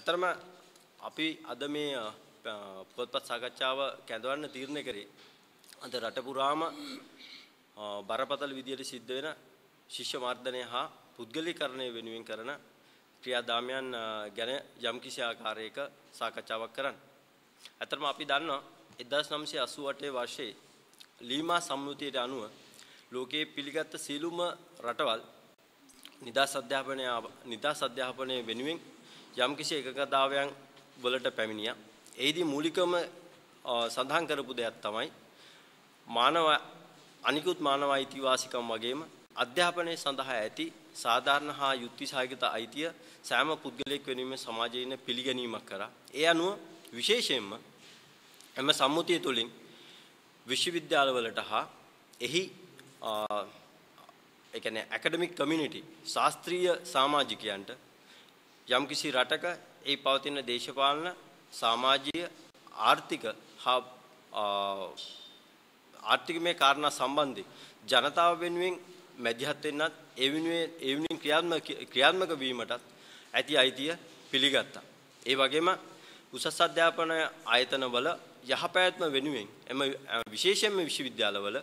ඇතරම අපි අද මේ පොත්පත් සාකච්ඡාව කැඳවන්න තීරණය කරේ අද රට පුරාම බරපතල විදියට සිද්ධ වෙන ශිෂ්‍ය මර්ධනය හා පුද්ගලීකරණය වෙනුවෙන් කරන ක්‍රියාදාමයන් ගැන යම්කිසි ආකාරයක සාකච්ඡාවක් කරන්න. ඇතරම අපි දන්නවා 1988 වර්ෂයේ ලීමා සම්මුතියට අනුව ලෝකයේ පිළිගත් සීලුම රටවල් නිදහස් අධ්‍යාපනය නිදහස් අධ්‍යාපනය වෙනුවෙන් යම්කිසි එකකතාවයන් වලට පැමිණියා. එෙහිදී මූලිකම සඳහන් කරපු දෙයක් තමයි මානව අනිකුත් මානව අයිතිවාසිකම් වගේම අධ්‍යාපනය සඳහා ඇති සාධාරණ හා යුක්තිසහගත අයිතිය සෑම පුද්ගලයෙක් වෙනුවෙන් සමාජයේ ඉන්න පිළිගැනීමක් කරා. ඒ අනුව විශේෂයෙන්ම එම සම්මුතිය තුළින් විශ්වවිද්‍යාලවලට හා එහි ඒ කියන්නේ ඇකඩමික් කමියුනිටි ශාස්ත්‍රීය සමාජිකයන්ට යම්කිසි රටක ඒ පවතින දේශපාලන සමාජීය ආර්ථික හා ආර්ථිකමය කාරණා සම්බන්ධයෙන් ජනතාව වෙනුවෙන් මැදිහත් වෙන්නත් ඒ වෙනුවෙන් ඒ වෙනුවෙන් ක්‍රියාත්මක ක්‍රියාත්මක වීමටත් ඇති අයිතිය පිළිගත්තා. ඒ වගේම උසස් අධ්‍යාපන ආයතනවල යහපැවැත්ම වෙනුවෙන් එම විශේෂයෙන්ම විශ්වවිද්‍යාලවල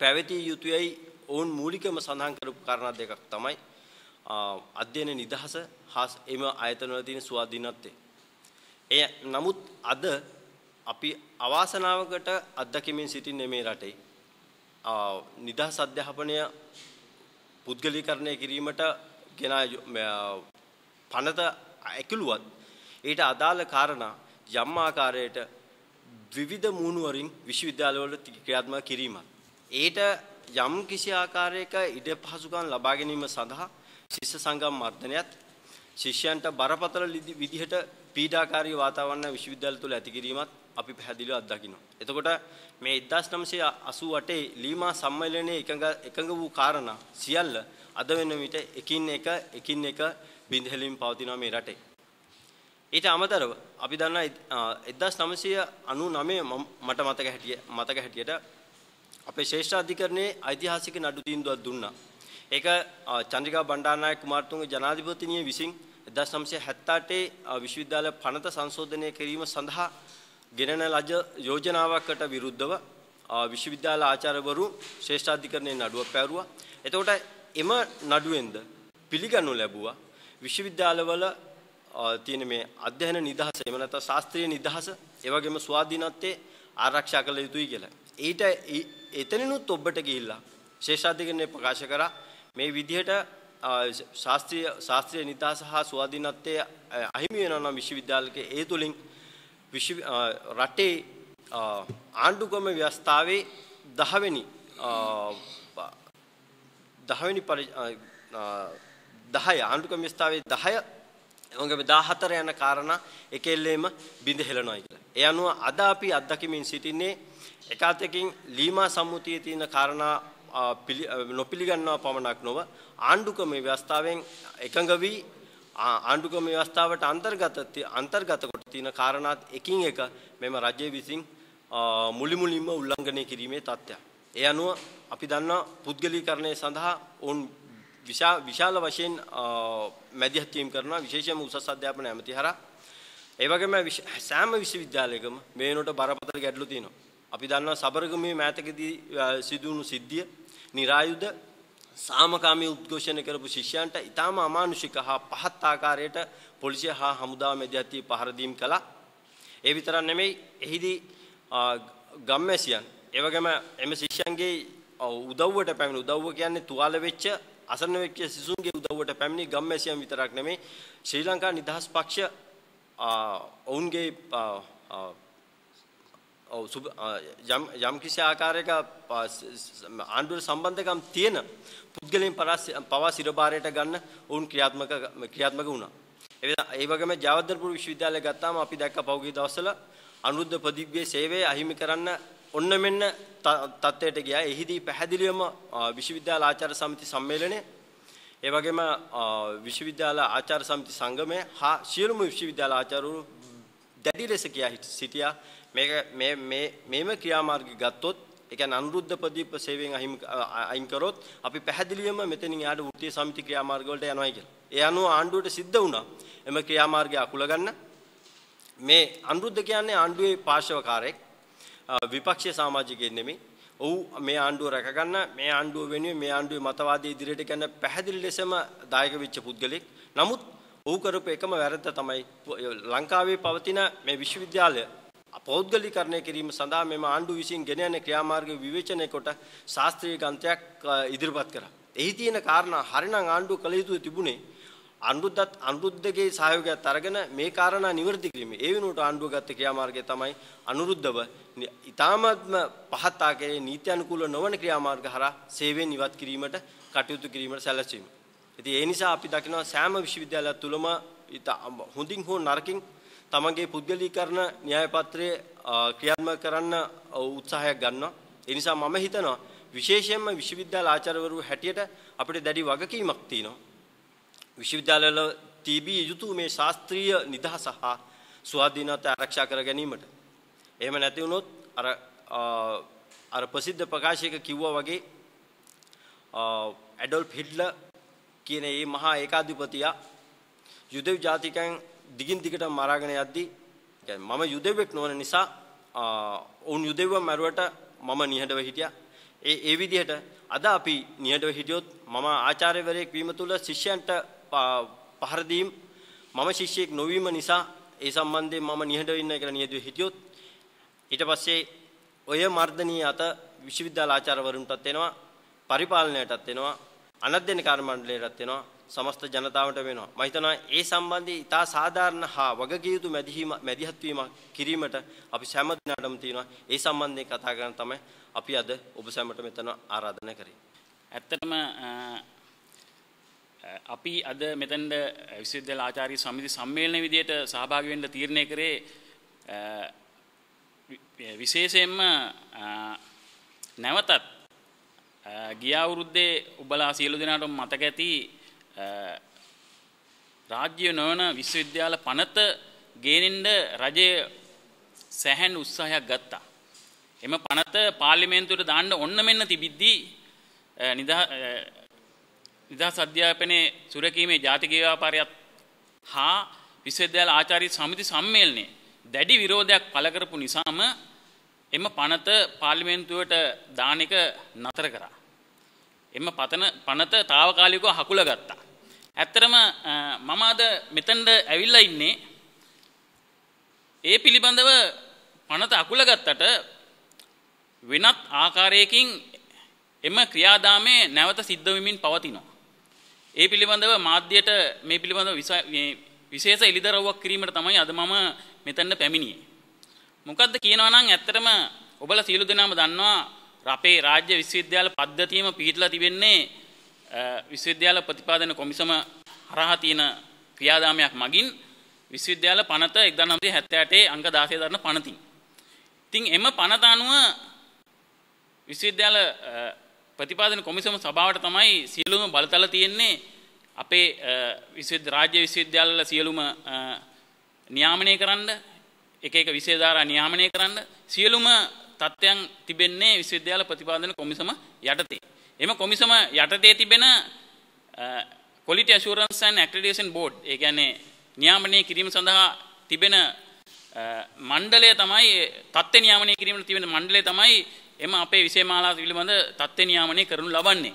පැවතිය යුතුයයි ඔවුන් මූලිකම සඳහන් කරපු කාරණා දෙකක් තමයි අධ්‍යයන නිදහස හා එම ආයතනවල තියෙන ස්වාධීනත්වය. එය නමුත් අද අපි අවාසනාවකට අත්දැකීමෙන් සිටින්නේ මේ රටේ. නිදහස් අධ්‍යාපනය පුද්ගලීකරණය කිරීමට ගෙන පනත ඇකිලුවත් ඊට අදාළ කාරණා යම් ආකාරයට විවිධ මූණු වලින් විශ්වවිද්‍යාලවල ක්‍රියාත්මක කිරීමත් ඒට යම් කිසි ආකාරයක ඉඩ පහසුකම් ලබා ගැනීම සඳහා ශිෂ්‍ය සංගම් මර්ධනයත් ශිෂ්‍යයන්ට බරපතල විදිහට පීඩාකාරී වාතාවරණ විශ්වවිද්‍යාල තුළ ඇති කිරීමත් අපි පැහැදිලිව අත්දකිනවා. එතකොට මේ 1988 ලීමා සම්මේලනයේ එකඟ එකඟ වූ කාරණා සියල්ල අද වෙන විට එකින් එක එකින් එක බිඳහෙලින් පවතිනවා මේ රටේ. ඊට අමතරව අපි දන්නා 1999 මට මතක හැටිය මතක හැටියට අපේ ශ්‍රේෂ්ඨාධිකරණයේ ඓතිහාසික නඩු තීන්දුවක් දුන්නා. ඒක චන්ද්‍රිකා බණ්ඩාරනායක කුමාරතුංග ජනාධිපතිනිය විසින් 1978 විශ්වවිද්‍යාල පනත සංශෝධනය කිරීම සඳහා ගෙනන ලජ යෝජනාවකට විරුද්ධව විශ්වවිද්‍යාල ආචාර්යවරු ශ්‍රේෂ්ඨාධිකරණයෙන් නඩුවක් පැවරුවා. එතකොට එම නඩුවෙන්ද පිළිගනු ලැබුවා විශ්වවිද්‍යාලවල තියෙන මේ අධ්‍යයන නිදහස එහෙම නැත්නම් ශාස්ත්‍රීය නිදහස ඒ වගේම ස්වාධීනත්වයේ ආරක්ෂා කළ යුතුයි කියලා. ඊට එතනිනුත් ඔබට ගිහිල්ලා ශේෂාධිකරණය ප්‍රකාශ කරා මේ විදිහට ශාස්ත්‍රීය ශාස්ත්‍රීය නිදහස හා ස්වාධීනත්වයේ අහිමි වෙනවා නම් විශ්වවිද්‍යාලක ඒ තුලින් විශ්ව රටේ ආණ්ඩුක්‍රම ව්‍යවස්ථාවේ 10 වෙනි 10 වෙනි 10 ආණ්ඩුක්‍රම ව්‍යවස්ථාවේ 10 එවගේම 14 යන කාරණා එකෙල්ලේම බිඳ හෙලනවා කියලා. ඒ අනුව අද අපි අත්දැකීමින් සිටින්නේ එකාතකින් ලීමා සම්මුතියේ තියෙන කාරණා නොපිළිගන්නවා පමණක් නොව ආණ්ඩුක්‍රම ව්‍යවස්ථාවෙන් එකඟ වී ආණ්ඩුක්‍රම ව්‍යවස්ථාවට අන්තර්ගත අන්තර්ගත කොට තියෙන කාරණාත් එකින් එක මෙම රජය විසින් මුලි මුලින්ම උල්ලංඝනය කිරීමේ තත්ත්වයක්. ඒ අනුව අපි දන්නා පුද්ගලීකරණය සඳහා ඔවුන් විශාල වශයෙන් මැදිහත්වීම් කරනවා විශේෂයෙන්ම උසස් අධ්‍යාපන ඇමති හරහා. ඒ වගේම සෑම විශ්වවිද්‍යාලයකම මේ වෙනකොට බරපතල ගැටලු තියෙනවා. අපි දන්නවා සබරගමේ මෑතකදී සිදුවුණු සිද්ධිය નિરાයුධ සාමකාමී උද්ඝෝෂණ කරපු ශිෂ්‍යයන්ට ඊටාම අමානුෂික හා පහත් ආකාරයට පොලිසිය හා හමුදා මැදිහත්වී පහර දීම් කළා. ඒ විතරක් නෙමෙයි එහිදී ගම්මැසියන් එවගේම එම ශිෂ්‍යයන්ගේ උදව්වට පැමිණ උදව්ව කියන්නේ තුවාල වෙච්ච අසරණ වෙච්ච සිසුන්ගේ උදව්වට පැමිණි ගම්මැසියන් විතරක් නෙමෙයි ශ්‍රී ලංකා නිදහස් පක්ෂ ඔවුන්ගේ ඔව් යම් යම් කිසි ආකාරයක ආණ්ඩුවේ සම්බන්ධකම් තියෙන පුද්ගලයන් පවා සිරබාරයට ගන්න ඔවුන් ක්‍රියාත්මක ක්‍රියාත්මක වුණා. ඒ වගේම ජයවර්ධනපුර විශ්වවිද්‍යාලය ගත්තාම අපි දැක්ක පහුගිය දවස්වල අනුරුද්ධ ප්‍රදීප්ගේ සේවය අහිමි කරන්න ඔන්න මෙන්න තත්ත්වයට ගියා. එහිදී පැහැදිලිවම විශ්වවිද්‍යාල ආචාර්ය සමිති සම්මේලනයේ ඒ වගේම විශ්වවිද්‍යාල ආචාර්ය සමිති සංගමය හා සියලුම විශ්වවිද්‍යාල ආචාර්යවරු දැඩි ලෙස කියා සිටියා මේක මේ මේ මේම ක්‍රියාමාර්ග ගත්තොත් ඒ කියන්නේ අනුරුද්ධ ප්‍රදීප සේවයෙන් අයින් කරොත් අපි පැහැදිලිවම මෙතනින් යාට වෘත්තීය සමිති ක්‍රියාමාර්ග වලට යනවායි කියලා. ඒ අනුව ආණ්ඩුවට සිද්ධ වුණා. එම ක්‍රියාමාර්ගය අකුල ගන්න. මේ අනුරුද්ධ කියන්නේ ආණ්ඩුවේ පාර්ශවකාරයෙක් විපක්ෂයේ සමාජිකයෙක් නෙමෙයි. ඔහු මේ ආණ්ඩුව රැකගන්න මේ ආණ්ඩුව වෙනුවෙන් මේ ආණ්ඩුවේ මතවාදී ඉදිරියට යන පැහැදිලි ලෙසම දායක වෙච්ච පුද්ගලෙක්. නමුත් ඔහු කරපු එකම වැරද්ද තමයි ලංකාවේ පවතින මේ විශ්වවිද්‍යාලය පෞද්ගලිකරණය කිරීම සඳහා මෙම ආණ්ඩුව විසින් ගෙන යන ක්‍රියාමාර්ග විවේචනය කොට ශාස්ත්‍රීය ගන්තයක් ඉදිරිපත් කරා. එහි තියෙන කාරණා හරිනම් ආණ්ඩුව කළ යුතු තිබුණේ අනුරුද්ධත් අනුරුද්ධගේ සහයෝගයත් අරගෙන මේ කාරණා නිවැරදි කිරීම. ඒ වෙනුවට ආණ්ඩුව ගත්ත ක්‍රියාමාර්ගය තමයි අනුරුද්ධව ඊ타මත්ම පහත් ආකාරයේ නීති අනුකූල නොවන ක්‍රියාමාර්ග හරහා සේවයෙන් ඉවත් කිරීමට කටයුතු කිරීමට සැලැස්වීම. ඉතින් ඒ නිසා අපි දකිනවා සෑම විශ්වවිද්‍යාලයක් තුළම හොඳින් හෝ නරකින් තමන්ගේ පුද්ගලීකරණ න්‍යායපත්‍රය ක්‍රියාත්මක කරන්න උත්සාහයක් ගන්නවා. ඒ නිසා මම හිතනවා විශේෂයෙන්ම විශ්වවිද්‍යාල ආචාර්යවරු හැටියට අපිට දැඩි වගකීමක් තියෙනවා. විශ්වවිද්‍යාලවල තිබිය යුතු මේ ශාස්ත්‍රීය නිදහස හා ස්වාධීනතා ආරක්ෂා කර ගැනීමට. එහෙම නැති වුණොත් අර අර ප්‍රසිද්ධ ප්‍රකාශයක කිව්වා වගේ ඇඩොල්ෆ් හිට්ලර් කියන මේ මහා ඒකාධිපතියා යුදෙව් ජාතිකයන් දිගින් දිගටම මරාගෙන යද්දී මම යුදෙව්වෙක් නොවන නිසා ඔවුන් යුදෙව්ව මැරුවට මම නිහඬව හිටියා. ඒ ඒ විදිහට අද අපි නිහඬව හිටියොත් මම ආචාර්යවරයෙක් වීම තුල ශිෂ්‍යයන්ට පහර දීම් මම ශිෂ්‍යයෙක් නොවීම නිසා ඒ සම්බන්ධයෙන් මම නිහඬව ඉන්න කියලා නියදුවේ හිටියොත් ඊට පස්සේ ඔය මර්ධනීය අත විශ්වවිද්‍යාල ආචාර්යවරුන්ටත් එනවා පරිපාලනයටත් එනවා අනධ්‍යන කාර්ය මණ්ඩලයටත් එනවා සමස්ත ජනතාවට වෙනවා. මම හිතනවා ඒ සම්බන්ධී ඉතා සාධාරණ හා වගකිය යුතු මැදිහීම මැදිහත් වීම කිරීමට අපි සෑම දිනකටම තියෙනවා. ඒ සම්බන්ධයෙන් කතා කරන තමයි අපි අද ඔබ සැමට මෙතන ආරාධනා කරේ. ඇත්තටම අපි අද මෙතනද විශ්වවිද්‍යාල ආචාර්ය සමිති සම්මේලන විදියට සහභාගී වෙන්න තීරණය කරේ විශේෂයෙන්ම නැවතත් ගිය අවුරුද්දේ ඔබලා සියලු දෙනාටම මතක ඇති රාජ්‍ය නොවන විශ්වවිද්‍යාල පනත ගේනින්ද රජය සැහැන් උත්සාහයක් ගත්තා. එම පනත පාලිමේන්තුවට දාන්න ඔන්න මෙන්න තිබිද්දී නිදහස් අධ්‍යාපනයේ සුරකීමේ ජාතික ව්‍යාපාරයත් හා විශ්වවිද්‍යාල ආචාර්ය සමිති සම්මේලනයේ දැඩි විරෝධයක් පළ කරපු නිසාම එම පනත පාර්ලිමේන්තුවට දාන එක නතර කරා. එම පතන පනත తాවකාලිකව හකුලා ගත්තා. ඇත්තරම මම අද මෙතනට ඇවිල්ලා ඉන්නේ ඒ පිළිබඳව පනත අකුල ගත්තට වෙනත් ආකාරයකින් එම ක්‍රියාදාමයේ නැවත සිද්ධ වෙමින් පවතිනවා. ඒ පිළිබඳව මාධ්‍යයට මේ පිළිබඳව විශේෂ එළිදරව්වක් කිරීමට තමයි අද මම මෙතනට පැමිණියේ. මොකද්ද කියනවා නම් ඇත්තටම ඔබලා සියලු දෙනාම දන්නවා අපේ රාජ්‍ය විශ්වවිද්‍යාල පද්ධතියම පිළිහිදලා තිබෙන්නේ විශ්වවිද්‍යාල ප්‍රතිපාදන කොමිසම හරහා තියෙන ක්‍රියාදාමයක් මගින් විශ්වවිද්‍යාල පනත 1978 අංක 16 දරන පනතින්. ඉතින් එම පනත අනුව විශ්වවිද්‍යාල ප්‍රතිපාදන කොමිසම සභාවට තමයි සියලුම බලතල තියෙන්නේ අපේ විශ්වවිද්‍යාල රාජ්‍ය විශ්වවිද්‍යාලවල සියලුම නියාමනය කරන්න එක එක විශේධාරා නියාමනය කරන්න සියලුම තත්ත්වයන් තිබෙන්නේ විශ්වවිද්‍යාල ප්‍රතිපාදන කොමිසම යටතේ. එම කොමිසම යටතේ තිබෙන quality assurance and accreditation board ඒ කියන්නේ නියාමනය කිරීම සඳහා තිබෙන මණ්ඩලය තමයි තත්ත්ව නියාමනය කිරීමට තිබෙන මණ්ඩලය තමයි එම අපේ විෂයමාලා පිළිබඳ තත්ත්ව නියාමනය කරනු ලබන්නේ.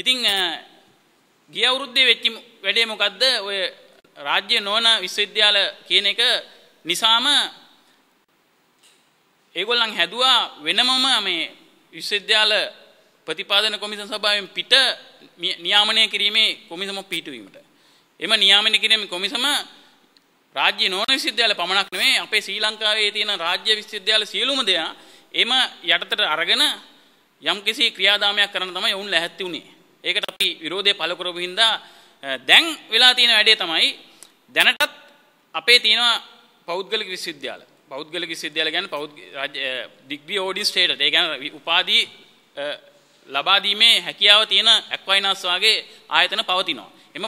ඉතින් ගිය අවුරුද්දේ වෙච්ච වැඩේ මොකද්ද? ඔය රාජ්‍ය නොවන විශ්වවිද්‍යාල කියන එක නිසාම ඒගොල්ලන් හැදුවා වෙනමම මේ විශ්වවිද්‍යාල ප්‍රතිපාදන කොමිසම සභාවෙන් පිට නියාමනය කිරීමේ කොමිසම පිහිටුවීමට. එම නියාමනය කිරීම කොමිසම රාජ්‍ය නෝන විශ්වවිද්‍යාල පමණක් නෙවෙයි අපේ ශ්‍රී ලංකාවේ තියෙන රාජ්‍ය විශ්වවිද්‍යාල සියලුම දෙනා එම යටතට අරගෙන යම්කිසි ක්‍රියාදාමයක් කරන්න තමයි වුන් ලැහැත්ති උනේ. ඒකට අපි විරෝධය පළ කරපු හින්දා දැන් වෙලා තියෙන වැඩේ තමයි දැනටත් අපේ තියෙනවා පෞද්ගලික විශ්වවිද්‍යාල. පෞද්ගලික විශ්වවිද්‍යාල කියන්නේ පෞද්ග රාජ්‍ය ඩිග්‍රී ඕඩිස්ට්‍රේටර්. ඒ කියන්නේ උපාධි ලබා දීමේ හැකියාව තියෙන ඇක්වයිනස් වාගේ ආයතන පවතිනවා. එම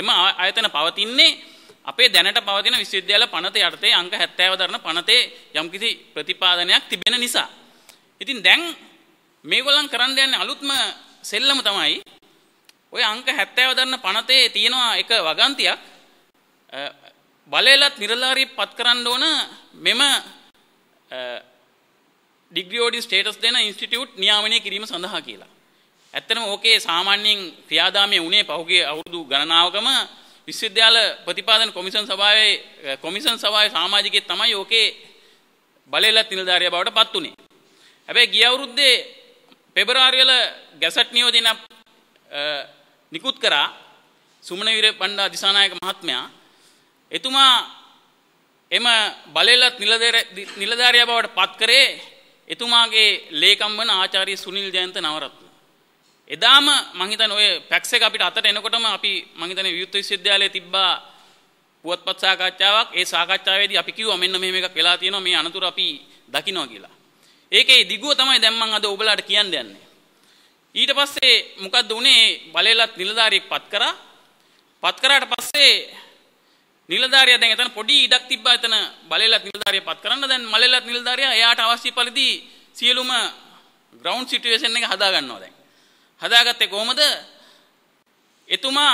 එම ආයතන පවතින්නේ අපේ දැනට පවතින විශ්වවිද්‍යාල පනත යටතේ අංක 70 දරන පනතේ යම්කිසි ප්‍රතිපාදනයක් තිබෙන නිසා. ඉතින් දැන් මේගොල්ලන් කරන්න යන්නේ අලුත්ම සෙල්ලම තමයි ඔය අංක 70 දරන පනතේ තියෙනවා එක වගන්තියක් බලයලත් නිරලාරී පත් කරන්න ඕන මෙම ඩිග්‍රියෝඩි ස්ටේටස් දෙන ඉන්ස්ටිටියුට් නියාමනය කිරීම සඳහා කියලා. ඇත්තනම ඕකේ සාමාන්‍යයෙන් ක්‍රියාදාමය වුණේ පහුගේ අවුරුදු ගණනාවකම විශ්වවිද්‍යාල ප්‍රතිපාදන කොමිෂන් සභාවේ කොමිෂන් සභාවේ සමාජිකයෙක් තමයි ඕකේ බලයලත් නිලධාරියා බවට පත් වුණේ. හැබැයි ගිය අවුරුද්දේ පෙබරවාරි වල ගැසට් නියෝජනය නිකුත් කරා සුමන විර පණ්ඩා දිසානායක මහත්මයා එතුමා එම බලයලත් නිලධාරියා බවට පත් කරේ එතුමාගේ ලේකම් වන ආචාරය සුනිල් ජයන්ත නවරත්න. එදාම මහිතන ඔය පැක්ස අපිට අතට එනකොටම අපි මහිතන යුත්ත විශ්ද්‍යාලය තිබ්බා පුවත්පත් සාකච්ඡාවක් ඒ සාකච්ඡාවේදී අපි කිව්වා මෙන්න මෙහෙම එකක් වෙලා තියෙනවා මේ අනතුරු අපි දකිනවා කියලා. ඒකේ දිගුව තමයි දැන් මම අද ඔබලාට කියන්න යන්නේ. ඊට පස්සේ මොකද්ද උනේ බලේලත් නිලධාරියෙක් පත් කරා. පත් කරාට පස්සේ නිලධාරියා දැන් එතන පොඩි ඉඩක් තිබ්බා එතන බලෙලත් නිලධාරියා පත් කරන්න දැන් මලෙලත් නිලධාරියා එයාට අවශ්‍ය පරිදි සියලුම ග්‍රවුන්ඩ් සිටුේෂන් එක හදා ගන්නවා දැන්. හදාගත්තේ කොහොමද? එතුමා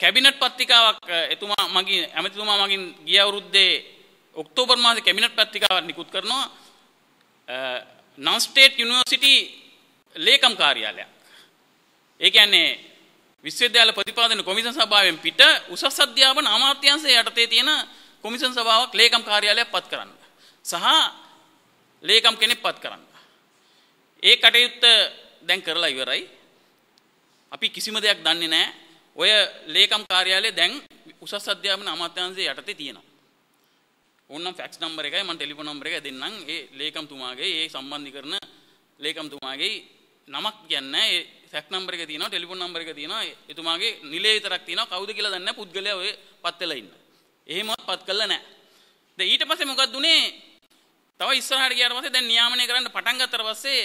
කැබිනට් පත්‍රිකාවක් එතුමා මගින් ඇමතිතුමා මගින් ගිය අවුරුද්දේ ඔක්තෝබර් මාසේ කැබිනට් පත්‍රිකාවක් නිකුත් කරනවා non state university ලේකම් කාර්යාලයක්. ඒ කියන්නේ විශ්වවිද්‍යාල ප්‍රතිපාදන කොමිෂන් සභාවෙන් පිට උසස් අධ්‍යාපන අමාත්‍යාංශය යටතේ තියෙන කොමිෂන් සභාවක් ලේකම් කාර්යාලයක් පත් කරන්න. සහ ලේකම් කෙනෙක් පත් කරන්න. ඒ කටයුත්ත දැන් කරලා ඉවරයි. අපි කිසිම දෙයක් දන්නේ නැහැ. ඔය ලේකම් කාර්යාලය දැන් උසස් අධ්‍යාපන අමාත්‍යාංශය යටතේ තියෙනවා. ඕනම් ෆැක්ස් නම්බර් එකයි මම ටෙලිෆෝන් නම්බර එක දෙන්නම්. ඒ ලේකම්තුමාගේ ඒ සම්බන්ධීකරණ ලේකම්තුමාගේ නමක් කියන්නේ ඒ ෆැක් නම්බර් එක තියෙනවා ටෙලිෆෝන් නම්බර් එක තියෙනවා එතුමාගේ නිලය විතරක් තියෙනවා කවුද කියලා දන්නේ නැහැ පුද්ගලයා ඔය පත් වෙලා ඉන්න. එහෙමවත් පත් කළා නැහැ. දැන් ඊට පස්සේ මොකක්ද උනේ? තව ඉස්සරහට ගියාට පස්සේ දැන් නියාමනය කරන්න පටන් ගත්තට පස්සේ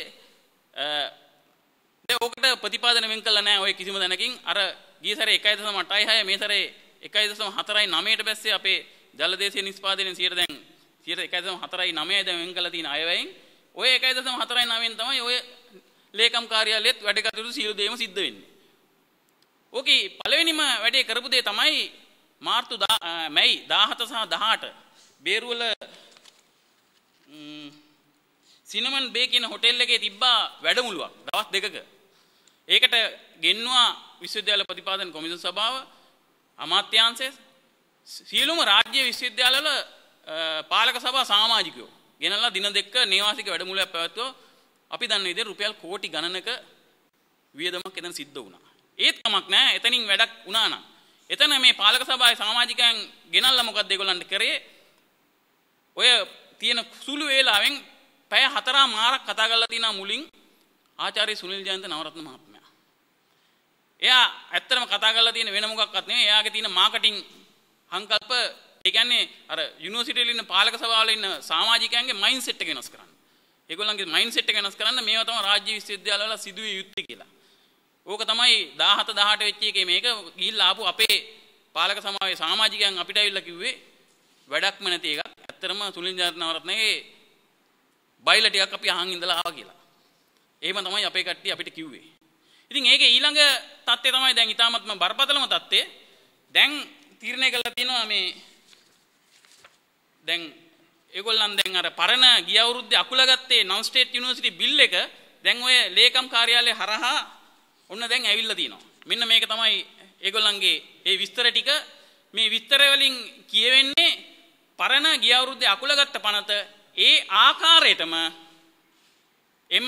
දැන් ඕකට ප්‍රතිපාදන වෙන් කළා නැහැ ඔය කිසිම දැනකින් අර ගිය සැරේ 1.86 මේ සැරේ 1.49ට බැස්සේ අපේ ජලදේශීය නිෂ්පාදනයේ 100 දැන් 1.49යි දැන් වෙන් කළා තියෙන අයවැයෙන් ඔය 1.49න් තමයි ඔය ලේකම් කාර්යාලයේත් වැඩ කටයුතු සියලු දේම සිද්ධ වෙන්නේ. ඕකේ පළවෙනිම වැඩේ කරපු දේ තමයි මාර්තු මැයි 17 සහ 18 බේරුවල සිනමන් බේ කියන හෝටල් එකේ තිබ්බා වැඩමුළුවක් දවස් දෙකක. ඒකට ගෙන්නවා විශ්වවිද්‍යාල ප්‍රතිපාදන කොමිසම් සභාව අමාත්‍යාංශය සියලුම රාජ්‍ය විශ්වවිද්‍යාලවල පාලක සභා සමාජිකයෝ ගෙනල්ලා දින දෙක නේවාසික වැඩමුළුවක් පැවැත්වුවා අපි දන්න විදිහට රුපියල් කෝටි ගණනක වියදමක් එතන සිද්ධ වුණා. ඒත් කමක් නෑ එතනින් වැඩක් වුණා නම්. එතන මේ පාලක සභාවේ සමාජිකයන් ගෙනල්ලා මොකද්ද ඒගොල්ලන්ට කරේ? ඔය තියෙන සුළු වේලාවෙන් පැය හතරා මාරක් කතා කරලා තිනා මුලින් ආචාර්ය සුනිල් ජයන්ත නවරත්න මහත්මයා. එයා ඇත්තටම කතා කරලා තියෙන වෙන මොකක්වත් නෙවෙයි. එයාගේ තියෙන මාකටිං සංකල්ප ඒ කියන්නේ අර යුනිවර්සිටි වල ඉන්න පාලක සභාවල ඉන්න සමාජිකයන්ගේ මයින්ඩ් සෙට් එක වෙනස් කරන්න. ඒගොල්ලන්ගේ මයින්ඩ්සෙට් එක වෙනස් කරන්න මේවා තමයි රාජ්‍ය විශ්වවිද්‍යාලවල සිදුවිය යුත්තේ කියලා. ඕක තමයි 17 18 වෙච්ච එකේ මේක ගිහිල්ලා ආපු අපේ පාලක සමාජයේ සමාජිකයන් අපිට අවිල්ලා කිව්වේ වැඩක්ම නැති එකක්. ඇත්තටම සුනිල් ජාතනවරත්නගේ බයිලා ටිකක් අපි අහන් ඉඳලා ආවා කියලා. එහෙම තමයි අපේ කට්ටිය අපිට කිව්වේ. ඉතින් ඒකේ ඊළඟ தත්ත්වය තමයි දැන් ඊටාත්ම බරපතලම தත්ත්වය. දැන් තීරණය කළා තියෙනවා මේ දැන් ඒගොල්ලන් දැන් අර පරණ ගිය අවුරුද්දේ අකුලගත්තේ non state university bill එක දැන් ඔය ලේකම් කාර්යාලය හරහා ඔන්න දැන් ඇවිල්ලා තිනවා. මෙන්න මේක තමයි ඒගොල්ලන්ගේ ඒ විස්තර ටික මේ විස්තර වලින් කියවෙන්නේ පරණ ගිය අවුරුද්දේ අකුලගත්ත පනත ඒ ආකාරයටම එම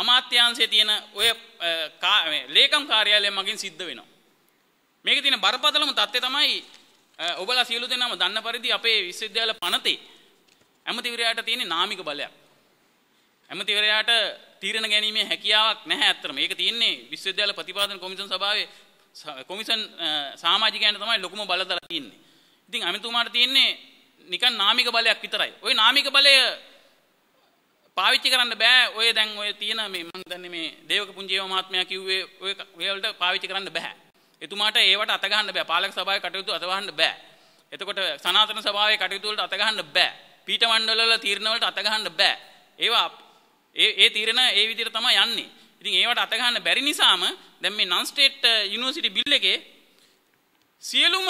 අමාත්‍යාංශයේ තියෙන ඔය ලේකම් කාර්යාලය මගින් සිද්ධ වෙනවා. මේකේ තියෙන බරපතලම தත්ත්වය තමයි ඔබලා සියලු දෙනාම දන්න පරිදි අපේ විශ්වවිද්‍යාල පනතේ ඇමතිවරයාට තියෙන නාමික බලයක්. ඇමතිවරයාට තීරණ ගැනීමේ හැකියාවක් නැහැ ඇත්තටම. ඒක තියෙන්නේ විශ්වවිද්‍යාල ප්‍රතිපාදන කොමිෂන් සභාවේ කොමිෂන් සමාජිකයන්ට තමයි ලොකුම බල දලා තියෙන්නේ. ඉතින් ඇමතිතුමාට තියෙන්නේ නිකන් නාමික බලයක් විතරයි. ওই නාමික බලය පාවිච්චි කරන්න බෑ ඔය දැන් ඔය තියෙන මේ මම දන්නේ මේ දේවක පුංජේව මහත්මයා කිව්වේ ඔය ඔය වලට පාවිච්චි කරන්න බෑ. එතුමාට ඒවට අත ගන්න බෑ. පාලක සභාවේ කටයුතු අත ගන්න බෑ. එතකොට සනාතන සභාවේ කටයුතු වලට අත ගන්න බෑ. පීඨ මණ්ඩල වල තීරණ වලට අත ගන්න බෑ. ඒවා ඒ ඒ තීරණ ඒ විදිහට තමයි යන්නේ. ඉතින් ඒවට අත ගන්න බැරි නිසාම දැන් මේ non state university bill එකේ සියලුම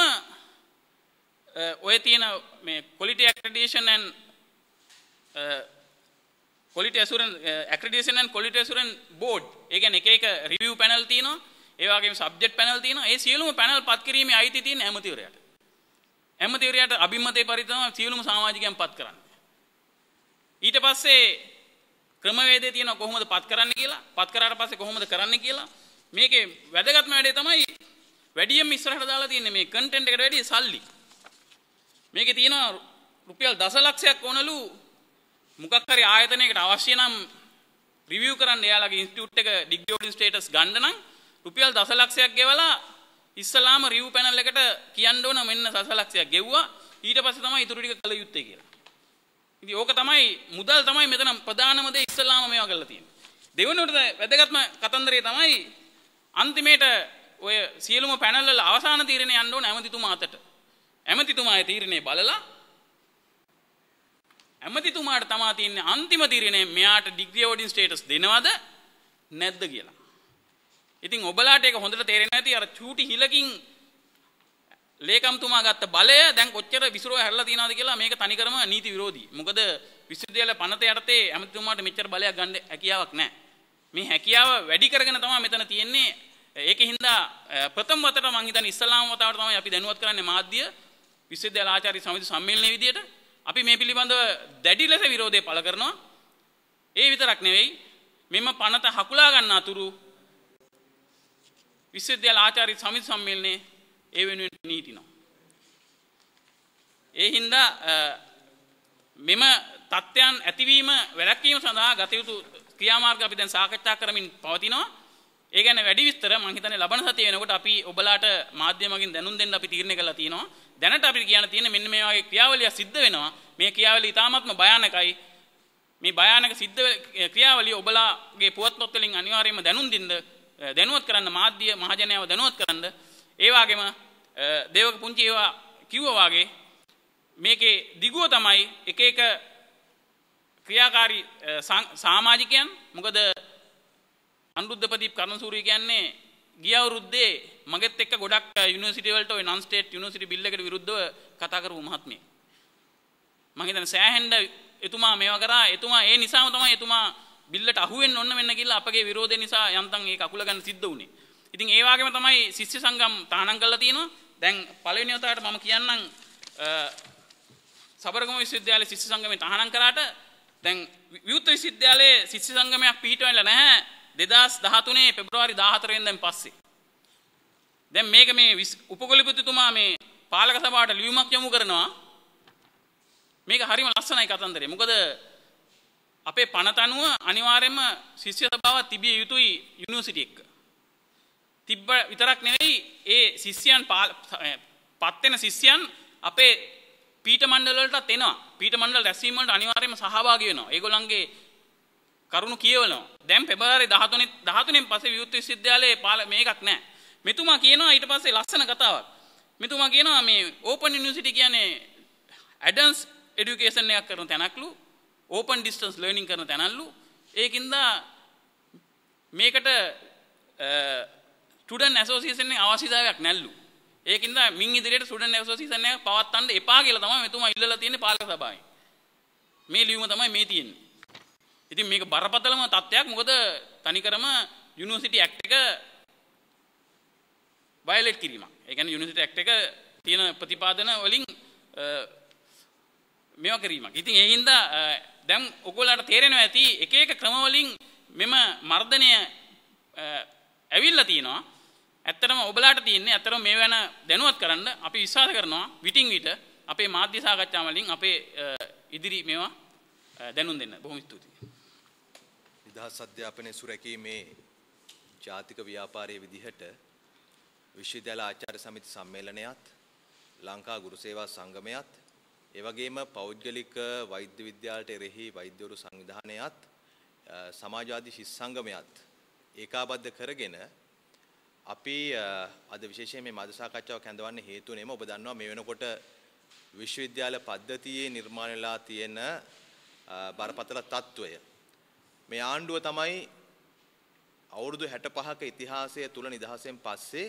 ඔය තියෙන මේ quality accreditation and uh, quality assurance uh, accreditation and quality assurance board ඒ කියන්නේ එක එක review panel තියෙනවා ඒ වගේම සබ්ජෙක්ට් පැනල් තියෙනවා. ඒ සියලුම පැනල් පත් කිරීමේ අයිති තියෙන ඇමතිවරයාට. ඇමතිවරයාට අභිමතය පරිදි සියලුම සමාජිකයන් පත් කරන්නේ. ඊට පස්සේ ක්‍රමවේදය තියෙනවා කොහොමද පත් කරන්න කියලා. පත් කරාට පස්සේ කොහොමද කරන්න කියලා. මේකේ වැදගත්ම වැඩේ තමයි වැඩියෙන් ඉස්සරහට දාලා තියෙන්නේ මේ කන්ටෙන්ට් එකට වැඩිය සල්ලි. මේකේ තියෙනවා රුපියල් දසලක්ෂයක් ඕනලු මොකක් හරි ආයතනයකට අවශ්‍ය නම් රිවියව් කරන්න එයාලගේ ඉන්ස්ටිටියුට් එක ඩිග්‍රී ස්ටේටස් ගන්න නම් රුපියල් දසලක්ෂයක් ගෙවලා ඉස්සලාම රිව් පැනල් එකට කියන්න ඕන මෙන්න දසලක්ෂයක් ගෙව්වා ඊට පස්සේ තමයි ඉතුරු ටික කළ යුත්තේ කියලා. ඉතින් ඕක තමයි මුදල් තමයි මෙතන ප්‍රධානම දේ ඉස්සලාම මේවා කරලා තියෙන්නේ. දෙවෙනුවට වැදගත්ම කතන්දරය තමයි අන්තිමේට ඔය සියලුම පැනල් වල අවසාන තීරණය යන්න ඕන ඇමතිතුමා අතට. ඇමතිතුමාගේ තීරණය බලලා ඇමතිතුමාට තමා තියන්නේ අන්තිම තීරණය මෙයාට ඩිග්‍රී ඕඩින් ස්ටේටස් දෙනවද නැද්ද කියලා. ඉතින් ඔබලාට ඒක හොඳට තේරෙන්නේ නැති අර චූටි හිලකින් ලේකම්තුමා ගත්ත බලය දැන් කොච්චර විසිරෝ හැරලා තියනවද කියලා මේක තනිකරම නීති විරෝධී. මොකද විශ්වවිද්‍යාල පනත යටතේ ඇමතිතුමාට මෙච්චර බලයක් ගන්න හැකියාවක් නැහැ. මේ හැකියාව වැඩි කරගෙන තමයි මෙතන තියෙන්නේ. ඒකේ හින්දා ප්‍රථම වතාවට මම හිතන්නේ ඉස්ලාම් වතාවට තමයි අපි දැනුවත් කරන්නේ මාධ්‍ය විශ්වවිද්‍යාල ආචාර්ය සමිති සම්මේලනයේ විදියට අපි මේ පිළිබඳව දැඩි ලෙස විරෝධය පළ කරනවා. ඒ විතරක් නෙවෙයි මෙම පනත හකුලා ගන්න අතුරු විශ්වවිද්‍යාල ආචාර්ය සමිති සම්මේලනයේ ඒ වෙනුවෙන් නීතිනවා. ඒ හින්දා මෙම තත්ත්වයන් ඇතිවීම වැළැක්වීම සඳහා ගත යුතු ක්‍රියාමාර්ග අපි දැන් සාකච්ඡා කරමින් පවතිනවා. ඒ ගැන වැඩි විස්තර මම හිතන්නේ ලබන සතිය වෙනකොට අපි ඔබලාට මාධ්‍ය මගින් දැනුම් දෙන්න අපි තීරණය කරලා තියෙනවා. දැනට අපිට කියන්න තියෙන්නේ මෙන්න මේ වගේ ක්‍රියාවලිය සිද්ධ වෙනවා. මේ ක්‍රියාවලිය ඉතාමත්ම භයානකයි. මේ භයානක සිද්ධ ක්‍රියාවලිය ඔබලාගේ පුවත්පත් වලින් අනිවාර්යයෙන්ම දැනුම් දෙන්න දැනුවත් කරන්න මාධ්‍ය මහජනයාව දැනුවත් කරන්න ඒ වගේම දේවක පුංචි ඒවා කිව්වා වගේ මේකේ දිගුව තමයි එක එක ක්‍රියාකාරී සමාජිකයන් මොකද අනුරුද්ධ ප්‍රදීප් කරුණසූරිය කියන්නේ ගිය අවුරුද්දේ මගෙත් එක්ක ගොඩක් යුනිවර්සිටි වලට ওই non state university bill එකට විරුද්ධව කතා කරපු මහත්මිය මම හිතන්නේ සෑහෙන්න එතුමා මේවා කරා එතුමා ඒ නිසාම තමයි එතුමා බිල්ලට අහුවෙන්න ඔන්න මෙන්න කියලා අපගේ විරෝධය නිසා යන්තම් ඒ කකුල ගන්න සිද්ධ වුණේ. ඉතින් ඒ වගේම තමයි ශිෂ්‍ය සංගම් තහනම් කරලා තියෙනවා. දැන් පළවෙනි වතාවට මම කියන්නම් සබරගම විශ්වවිද්‍යාලයේ ශිෂ්‍ය සංගමේ තහනම් කරාට දැන් විවුත් විශ්වවිද්‍යාලයේ ශිෂ්‍ය සංගමයක් පිහිටවෙලා නැහැ 2013 පෙබරවාරි 14 වෙනිදාන් පස්සේ. දැන් මේක මේ උපකුලපතිතුමා මේ පාලක සභාවට ලියුමක් යොමු කරනවා. මේක හරිම ලස්සනයි කතන්දරේ. මොකද අපේ පනත අනුව අනිවාර්යයෙන්ම ශිෂ්‍ය සභාවක් තිබිය යුතුයි යුනිවර්සිටි එක්ක. තිබ්බ විතරක් නෙවෙයි ඒ ශිෂ්‍යයන් පත් වෙන ශිෂ්‍යයන් අපේ පීඨ මණ්ඩල වලටත් එනවා. පීඨ මණ්ඩල රැස්වීම වලට අනිවාර්යයෙන්ම සහභාගී වෙනවා. ඒගොල්ලන්ගේ කරුණු කියවනවා. දැන් පෙබරවාරි 13 13 න් පස්සේ විවුත් විශ්වවිද්‍යාලයේ මේකක් නැහැ. මෙතුමා කියනවා ඊට පස්සේ ලස්සන කතාවක්. මෙතුමා කියනවා මේ ඕපන් යුනිවර්සිටි කියන්නේ ඇඩම්ස් এডুকেෂන් එකක් කරන තැනක්ලු ඕපන් ඩිස්ටන්ස් ලර්නින් කරන තැනල්ලු ඒකින්දා මේකට ටඩන් ඇසෝසිේෂන අවසිදාවක් නැල්ලු ඒකින්ද මින් ඉදිරියට සුඩන් ඇසෝසිේෂනය පවත්තන්න එපා කියලා තමයි මෙතුමා ඉල්ලලා තියෙන්නේ පාලක සභාවෙන් මේ ලියුම තමයි මේ තියෙන්නේ ඉතින් මේක බරපතලම තත්ත්වයක් මොකද තනිකරම යුනිවර්සිටි ඇක්ට් එක වයලට් කිරීමක් ඒ කියන්නේ යුනිවර්සිටි ඇක්ට් එක තියෙන ප්‍රතිපාදන වලින් මේවා කිරීමක් ඉතින් ඒ හින්දා දැන් ඔයගොල්ලන්ට තේරෙනවා ඇති එක එක ක්‍රමවලින් මෙම මර්ධනය ඇවිල්ලා තිනවා. ඇත්තටම ඔබලාට තියෙන්නේ ඇත්තටම මේ වෙන දැනුවත් කරන්න අපි විශ්වාස කරනවා විටින් විට අපේ මාධ්‍ය සාකච්ඡා වලින් අපේ ඉදිරි මේවා දැනුම් දෙන්න. බොහොම ස්තුතියි. නිදහස් අධ්‍යාපනයේ සුරැකීමේ ජාතික ව්‍යාපාරයේ විදිහට විශ්වවිද්‍යාල ආචාර්ය සමිති සම්මේලනයත් ලංකා ගුරු සේවා සංගමයත් ඒ වගේම පෞද්ගලික වෛද්‍ය විද්‍යාලයට එරෙහි වෛද්‍යවරු සංවිධානයත් සමාජවාදී ශිෂ්‍ය සංගමයත් ඒකාබද්ධ කරගෙන අපි අද විශේෂයෙන් මේ මද සාකච්ඡාව කැඳවන්න හේතුව නෙම ඔබ දන්නවා මේ වෙනකොට විශ්වවිද්‍යාල පද්ධතියේ නිර්මාණය වෙලා තියෙන බරපතල తত্ত্বය මේ ආණ්ඩුව තමයි අවුරුදු 65ක ඉතිහාසය තුල නිදහසෙන් පස්සේ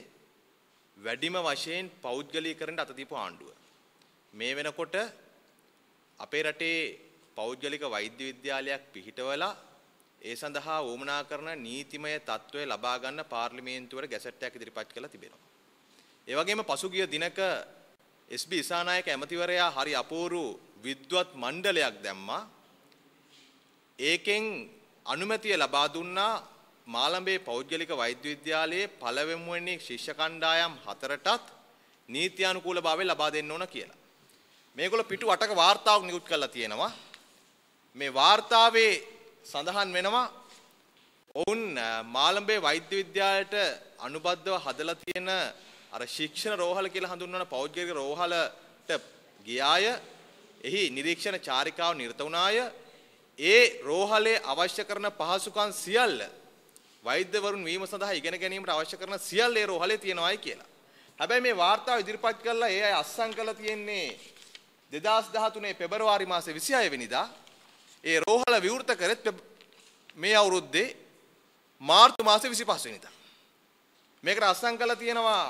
වැඩිම වශයෙන් පෞද්ගලීකරණයට අත දීපු ආණ්ඩුව. මේ වෙනකොට අපේ රටේ පෞද්ගලික වෛද්‍ය විද්‍යාලයක් පිහිටවලා ඒ සඳහා වුමනා කරන නීතිමය තත්ත්වය ලබා ගන්න පාර්ලිමේන්තුවට ගැසට්ටයක් ඉදිරිපත් කළා තිබෙනවා. ඒ වගේම පසුගිය දිනක SB ඉසානායක ඇමතිවරයා හරි අපූරු විද්වත් මණ්ඩලයක් දැම්මා. ඒකෙන් අනුමැතිය ලබා දුන්නා මාලඹේ පෞද්ගලික වෛද්‍ය විද්‍යාලයේ පළවෙනිවෙනි ශිෂ්‍ය කණ්ඩායම් හතරටත් නීත්‍යානුකූලභාවය ලබා දෙන්න ඕන කියලා. මේගොල්ලෝ පිටු 8ක වார்த்தාවක් නිකුත් කරලා තියෙනවා. මේ වார்த்தාවේ සඳහන් වෙනවා ඔවුන් මාළඹේ වෛද්‍ය විද්‍යාලයට අනුබද්ධව හදලා තියෙන අර ශික්ෂණ රෝහල කියලා හඳුන්වන පෞද්ගලික රෝහලට ගියාය. එහි නිරීක්ෂණ චාරිකාව නිරත වුණාය. ඒ රෝහලේ අවශ්‍ය කරන පහසුකම් සියල්ල වෛද්‍යවරුන් වීම සඳහා ඉගෙන ගැනීමට අවශ්‍ය කරන සියල්ල ඒ රෝහලේ තියෙනවායි කියලා. හැබැයි මේ වාර්තාව ඉදිරිපත් කළා ඒ අය අස්සම් කළා තියෙන්නේ දෙදස් දහතුනේ පෙබරවාරි මාසේ විසි අයවෙනිදා ඒ රෝහල විවෘත කරත් මේ අවුරුද්දේ මාර්තු මාසේ විසි පස්වනිතා. මේකට අස්සං කල තියෙනවා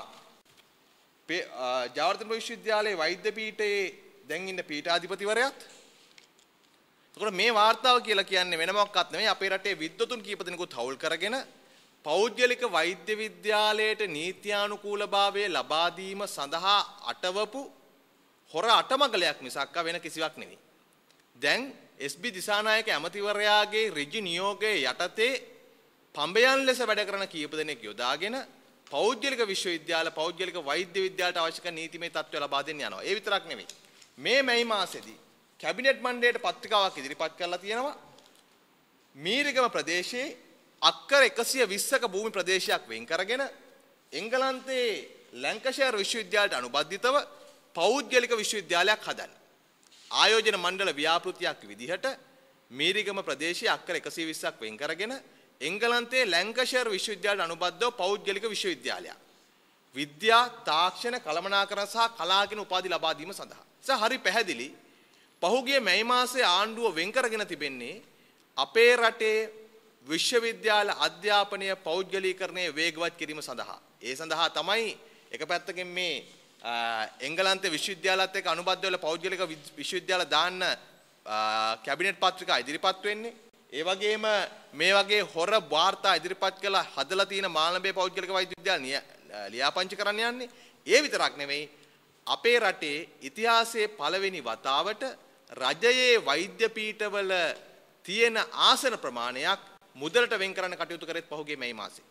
ජාර්තන විශ්වවිද්‍යාලයේ වෛද්‍ය පීටයේ දැන්ඉන්න පීටාධිපතිවරයත් තකොට මේ වාර්තාව කියලා කියන්නේ වෙනමක්වත් නෙමෙයි අපේ රටේ විද්වතුන් කීප දෙනෙකුත් හවුල් කරගෙන පෞද්ගලික වෛද්‍ය විද්‍යාලයට නීත්‍යානුකූලභාවය ලබා දීම සඳහා අටවපු හොර අටමගලයක් මිසක් වෙන කිසිවක් නෙවෙයි. දැන් SB දිසානායක ඇමතිවරයාගේ ඍජු නියෝගයේ යටතේ පඹයන් ලෙස වැඩ කරන කීප දෙනෙක් යොදාගෙන පෞද්ගලික විශ්වවිද්‍යාල පෞද්ගලික වෛද්‍ය විද්‍යාලට අවශ්‍ය නීතිමය තත්ත්වය ලබා දෙන්න යනවා. ඒ විතරක් නෙවෙයි. මේ මැයි මාසෙදී කැබිනට් මණ්ඩලයට පත්‍රිකාවක් ඉදිරිපත් කරලා තියෙනවා. මීරිගම ප්‍රදේශයේ අක්කර 120ක භූමි ප්‍රදේශයක් වෙන් කරගෙන එංගලන්තයේ ලැංකෂයර් විශ්වවිද්‍යාලයට අනුබද්ධිතව පෞද්ගලික විශ්වවිද්‍යාලයක් හදන්න. ආයෝජන මණ්ඩල ව්‍යාපෘතියක් විදිහට මීරිගම ප්‍රදේශයේ අක්කර 120ක් වෙන් කරගෙන එංගලන්තයේ ලැංකෂයර් විශ්වවිද්‍යාලයට අනුබද්ධව පෞද්ගලික විශ්වවිද්‍යාලයක්. විද්‍යා, තාක්ෂණ, කළමනාකරණ සහ කලා කියන උපාධි ලබා දීම සඳහා. ඒ හරි පැහැදිලි. පහුගිය මැයි මාසයේ ආණ්ඩුව වෙන් කරගෙන තිබෙන්නේ අපේ රටේ විශ්වවිද්‍යාල අධ්‍යාපනය පෞද්ගලීකරණය වේගවත් කිරීම සඳහා. ඒ සඳහා තමයි එක පැත්තකින් මේ එංගලන්තේ විශ්වවිද්‍යාලත් එක්ක අනුබද්ධ වෙලා පෞද්ගලික විශ්වවිද්‍යාල දාන්න කැබිනට් පත්‍රිකා ඉදිරිපත් වෙන්නේ. ඒ වගේම මේ වගේ හොර වාර්තා ඉදිරිපත් කළ හදලා තියෙන මානවයේ පෞද්ගලික විශ්වවිද්‍යාල ලියාපදිංචි කරන්න යන්නේ. ඒ විතරක් නෙමෙයි අපේ රටේ ඉතිහාසයේ පළවෙනි වතාවට රජයේ වෛද්‍ය පීඨවල තියෙන ආසන ප්‍රමාණයක් මුදලට වෙන් කරන්න කටයුතු කරෙත් පහුගිය මේ මාසේ.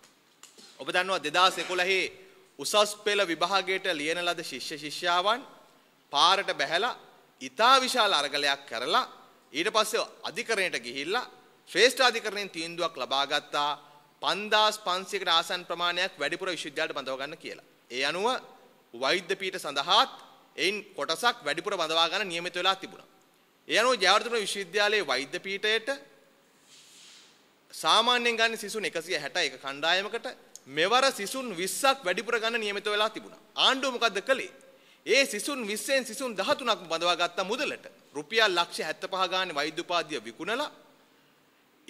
ඔබ දන්නවා 2011 උසස් පෙළ විභාගයට ලියන ලද ශිෂ්‍ය ශිෂ්‍යාවන් පාරට බැහැලා ඉතා විශාල අරගලයක් කරලා ඊට පස්සේ අධිකරණයට ගිහිල්ලා ශ්‍රේෂ්ඨ අධිකරණයෙන් තීන්දුවක් ලබා ගත්තා 5500කට ආසන්න ප්‍රමාණයක් වැඩිපුර විශ්වවිද්‍යාලයට බඳව ගන්න කියලා. ඒ අනුව වෛද්‍ය පීඨ සඳහාත් එයින් කොටසක් වැඩිපුර බඳවා ගන්න නියමිත වෙලා තිබුණා. ඒ අනුව ජයවර්ධන විශ්වවිද්‍යාලයේ වෛද්‍ය පීඨයට සාමාන්‍යයෙන් ගන්න සිසුන් 161 කණ්ඩායමකට මෙවර සිසුන් 20ක් වැඩිපුර ගන්න නියමිත වෙලා තිබුණා. ආණ්ඩුව මොකද්ද කළේ? ඒ සිසුන් 20න් සිසුන් 13ක් බඳවා ගත්ත මුදලට රුපියල් ලක්ෂ 75 ගානේ වෛද්‍ය උපාධිය විකුණලා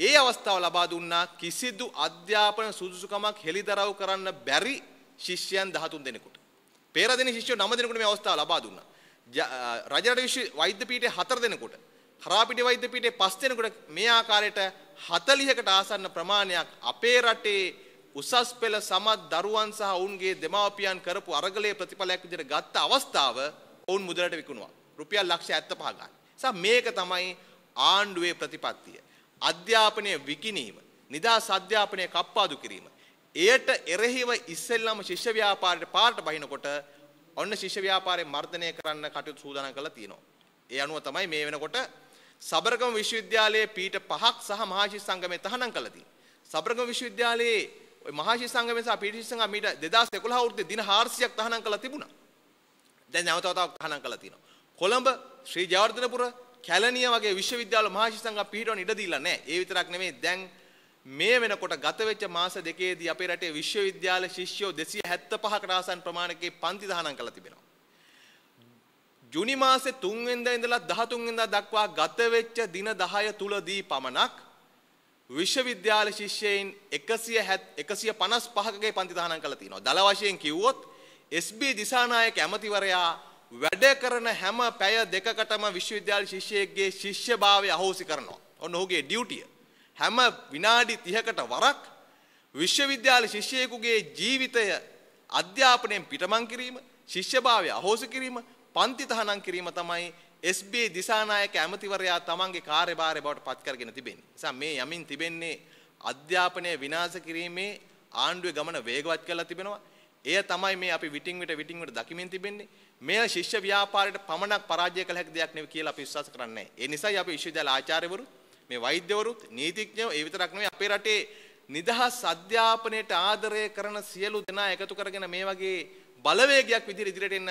ඒ අවස්ථාව ලබා දුන්නා කිසිදු අධ්‍යාපන සුදුසුකමක් හෙළිදරව් කරන්න බැරි ශිෂ්‍යයන් 13 දෙනෙකුට. පෙරදින ශිෂ්‍යෝ 9 දෙනෙකුට මේ අවස්ථාව ලබා දුන්නා. රජරට විශ්ව වෛද්‍ය පීඨයේ 4 දෙනෙකුට හරාපිටි වෛද්‍ය පීඨයේ 5 දෙනෙකුට මේ ආකාරයට 40කට ආසන්න ප්‍රමාණයක් අපේ රටේ උසස් පෙළ සමත් දරුවන් සහ ඔවුන්ගේ දෙමාපියන් කරපු අරගලයේ ප්‍රතිඵලයක් විදිහට ගත්ත අවස්ථාව ඔවුන් මුදලට විකුණුවා. රුපියල් ලක්ෂ 75 ගන්න. නිසා මේක තමයි ආණ්ඩුවේ ප්‍රතිපත්තිය. අධ්‍යාපනය විකිණීම, නිදාස් අධ්‍යාපනය කප්පාදු කිරීම. එයට එරෙහිව ඉස්සෙල්ලම ශිෂ්‍ය ව්‍යාපාරයට පාරට බහිනකොට ඔන්න ශිෂ්‍ය ව්‍යාපාරේ මර්ධනය කරන්න කටයුතු සූදානම් කරලා තියෙනවා. ඒ අනුව තමයි මේ වෙනකොට සබරගම විශ්වවිද්‍යාලයේ පීට පහක් සහ මහාශිෂ්‍ය සංගමේ තහනම් කළා තියෙන්නේ. සබරගම විශ්වවිද්‍යාලයේ ඔය මහාශී සංගමය සහ පීඨිසි සංගම මීට 2011 අවුරුද්දේ දින 400ක් තහනම් කළා තිබුණා. දැන් නැවත තවත් තහනම් කළා තියෙනවා. කොළඹ ශ්‍රී ජයවර්ධනපුර කැලණිය වගේ විශ්වවිද්‍යාල මහාශී සංගම් පිහිටවන්න ඉඩ දීලා නැහැ. ඒ විතරක් නෙමෙයි දැන් මේ වෙනකොට ගත වෙච්ච මාස දෙකේදී අපේ රටේ විශ්වවිද්‍යාල ශිෂ්‍යෝ 275කට ආසන්න ප්‍රමාණකේ පන්ති දහනම් කළා තිබෙනවා. ජුනි මාසේ 3 වෙනිදා ඉඳලා 13 වෙනිදා දක්වා ගත වෙච්ච දින 10 තුලදී පමණක් විශ්වවිද්‍යාල ශිෂ්‍යයින් 170 155කගේ පන්ති තහනම් කරලා තියෙනවා. දල වශයෙන් කිව්වොත් SB දිසානායක ඇමතිවරයා වැඩ කරන හැම පැය දෙකකටම විශ්වවිද්‍යාල ශිෂ්‍යයෙක්ගේ ශිෂ්‍යභාවය අහෝසි කරනවා. ඔන්න ඔහුගේ ඩියුටිය. හැම විනාඩි 30කට වරක් විශ්වවිද්‍යාල ශිෂ්‍යයෙකුගේ ජීවිතය අධ්‍යාපනයෙන් පිටමං කිරීම, ශිෂ්‍යභාවය අහෝසි කිරීම, පන්ති තහනම් කිරීම තමයි SB දිසානායක ඇමතිවරයා තමන්ගේ කාර්යභාරය බවට පත් කරගෙන තිබෙන්නේ. නිසා මේ යමින් තිබෙන්නේ අධ්‍යාපනය විනාශ කිරීමේ ආණ්ඩුවේ ගමන වේගවත් කරලා තිබෙනවා. එය තමයි මේ අපි විටින් විට විටින් විට දකිමින් තිබෙන්නේ. මේ ශිෂ්‍ය ව්‍යාපාරයට පමණක් පරාජය කළ හැකි දෙයක් නෙවෙයි කියලා අපි විශ්වාස කරන්නේ. ඒ නිසායි අපි විශ්වවිද්‍යාල ආචාර්යවරු, මේ වෛද්‍යවරුත්, නීතිඥයෝ ඒ විතරක් නෙවෙයි අපේ රටේ නිදහස් අධ්‍යාපනයට ආදරය කරන සියලු දෙනා එකතු කරගෙන මේ වගේ බලවේගයක් විදිහට ඉදිරියට එන්න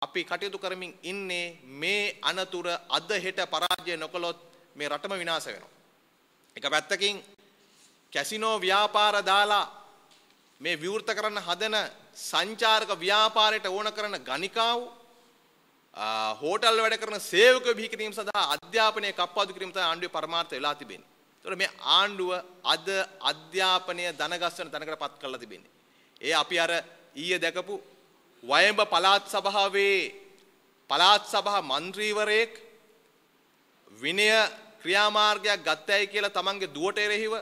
අපි කටයුතු කරමින් ඉන්නේ මේ අනතුර අද හෙට පරාජය නොකළොත් මේ රටම විනාශ වෙනවා. එක පැත්තකින් කැසිනෝ ව්‍යාපාර දාලා මේ විවෘත කරන්න හදන සංචාරක ව්‍යාපාරයට ඕන කරන ගණිකාව් හෝටල් වැඩ කරන සේවක බිහි කිරීම සඳහා අධ්‍යාපනය කප්පාදු කිරීම තමයි ආණ්ඩුවේ පරමාර්ථය වෙලා තිබෙන්නේ. ඒතකොට මේ ආණ්ඩුව අද අධ්‍යාපනය දනගස්සන තැනකට පත් කරලා තිබෙන්නේ. ඒ අපි අර ඊයේ දැකපු වයඹ පළාත් සභාවේ පළාත් සභා මන්ත්‍රීවරයෙක් විනය ක්‍රියාමාර්ගයක් ගත්තයි කියලා තමන්ගේ දුවට එරෙහිව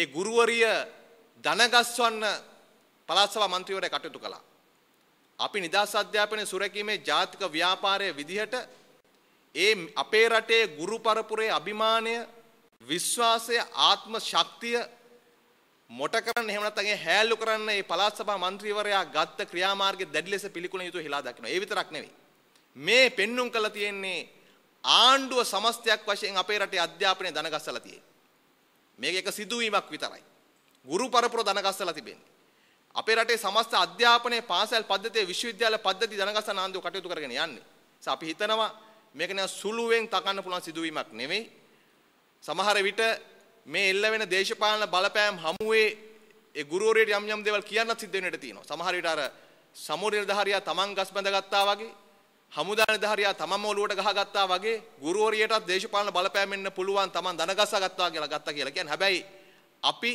ඒ ගුරුවරිය දනගස්වන්න පළාත් සභා මන්ත්‍රීවරයා කටයුතු කළා. අපි නිදහස් අධ්‍යාපනයේ සුරැකීමේ ජාතික ව්‍යාපාරයේ විදිහට ඒ අපේ රටේ ගුරු පරපුරේ අභිමානය විශ්වාසය ආත්ම ශක්තිය මොට කරන්න එහෙම නැත්නම් ඒ හැලු කරන්න මේ පළාත් සභා මන්ත්‍රීවරයා ගත්ත ක්‍රියාමාර්ගයේ දැඩි ලෙස පිළිකුල යුතුව හිලා දකිනවා. ඒ විතරක් නෙවෙයි. මේ පෙන්눔 කළ තියෙන්නේ ආණ්ඩුව සමස්තයක් වශයෙන් අපේ රටේ අධ්‍යාපනය දනගස්සලා තියෙන්නේ. මේක එක සිදුවීමක් විතරයි. ගුරු පරපුර දනගස්සලා තිබෙන්නේ. අපේ රටේ සමස්ත අධ්‍යාපනයේ පාසල් පද්ධතියේ විශ්වවිද්‍යාල පද්ධති දනගස්සන ආණ්ඩුව කටයුතු කරගෙන යන්නේ. ඒස අපි හිතනවා මේක නිකන් සුළුවෙන් තකන්න පුළුවන් සිදුවීමක් නෙවෙයි. සමහර විට මේ එල්ල වෙන දේශපාලන බලපෑම් හමුවේ ඒ ගුරුවරයෙක් යම් යම් දේවල් කියන්නත් සිද්ධ වෙන්නට තියෙනවා. සමහර විට අර සමෝරිය නිලධාරියා තමන් ගස් බඳගත්තා වගේ, හමුදා නිලධාරියා තමන්ම ඔලුවට ගහගත්තා වගේ ගුරුවරියටත් දේශපාලන බලපෑම් වෙන්න පුළුවන් තමන් දන ගස්සගත්තා කියලා ගත්තා කියලා කියන්නේ. හැබැයි අපි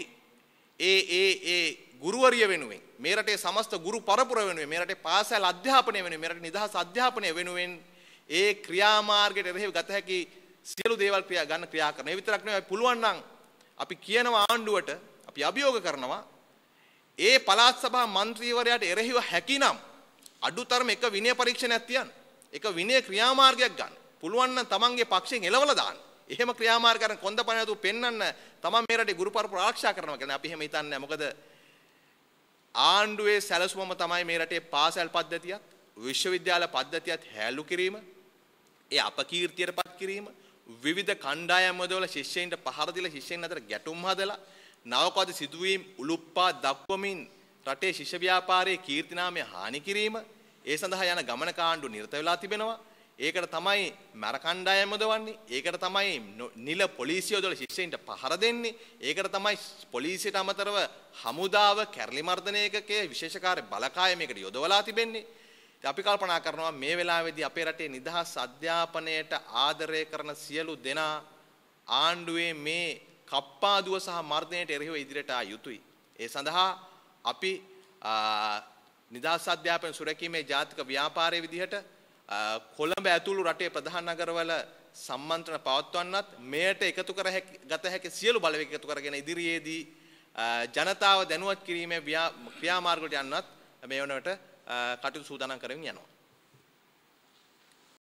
ඒ ඒ ඒ ගුරුවරිය වෙනුවෙන් මේ රටේ සමස්ත ගුරු පරපුර වෙනුවෙන් මේ රටේ පාසල් අධ්‍යාපනය වෙනුවෙන් මේ රටේ නිදහස් අධ්‍යාපනය වෙනුවෙන් ඒ ක්‍රියාමාර්ගයට එරෙහිව ගත හැකි සියලු දේවල් ක්‍රියා ගන්න ක්‍රියා කරන. ඒ විතරක් නෙවෙයි පුළුවන් නම් අපි කියනවා ආණ්ඩුවට අපි අභියෝග කරනවා ඒ පළාත් සභා මන්ත්‍රීවරයාට එරෙහිව හැකිනම් අඩුතරම එක විනය පරීක්ෂණයක් තියන්න. එක විනය ක්‍රියාමාර්ගයක් ගන්න. පුළුවන් නම් තමන්ගේ පක්ෂයෙන් එලවලා දාන්න. එහෙම ක්‍රියාමාර්ග කරන කොන්දපණ නැතුව පෙන්වන්න තමන් මේ රටේ ගුරු පරපුර ආරක්ෂා කරනවා කියලා අපි එහෙම හිතන්නේ මොකද ආණ්ඩුවේ සැලසුමම තමයි මේ රටේ පාසල් පද්ධතියත් විශ්වවිද්‍යාල පද්ධතියත් හැලු කිරීම ඒ අපකීර්තියට පත් කිරීම විවිධ කණ්ඩායම්වල ශිෂ්‍යයින්ට පහර දීලා ශිෂ්‍යයින් අතර ගැටුම් හදලා නවකද සිදුවීම් උලුප්පා දක්වමින් රටේ ශිෂ්‍ය ව්‍යාපාරයේ කීර්තිනාමය හානි කිරීම ඒ සඳහා යන ගමන කාණ්ඩු නිරත වෙලා තිබෙනවා. ඒකට තමයි මර කණ්ඩායම යොදවන්නේ. ඒකට තමයි නිල පොලිසිය යොදවලා ශිෂ්‍යයින්ට පහර දෙන්නේ. ඒකට තමයි පොලිසියට අමතරව හමුදාව කැරලි මර්ධන ඒකකයේ විශේෂ කාර්ය බලකාය මේකට යොදවලා තිබෙන්නේ. අපි කල්පනා කරනවා මේ වෙලාවේදී අපේ රටේ නිදහස් අධ්‍යාපනයට ආදරය කරන සියලු දෙනා ආණ්ඩුවේ මේ කප්පාදුව සහ මර්ධනයට එරෙහිව ඉදිරියට ආ යුතුයි. ඒ සඳහා අපි නිදහස් අධ්‍යාපන සුරැකීමේ ජාතික ව්‍යාපාරයේ විදිහට කොළඹ ඇතුළු රටේ ප්‍රධාන නගරවල සම්මන්ත්‍රණ පවත්වන්නත් මෙයට එකතු කර හැකි ගත හැකි සියලු බලවේග එකතු කරගෙන ඉදිරියේදී ජනතාව දැනුවත් කිරීමේ ක්‍රියාමාර්ග වලට යන්නත් මේ වනවිට කටයුතු සූදානම් කරමින් යනවා.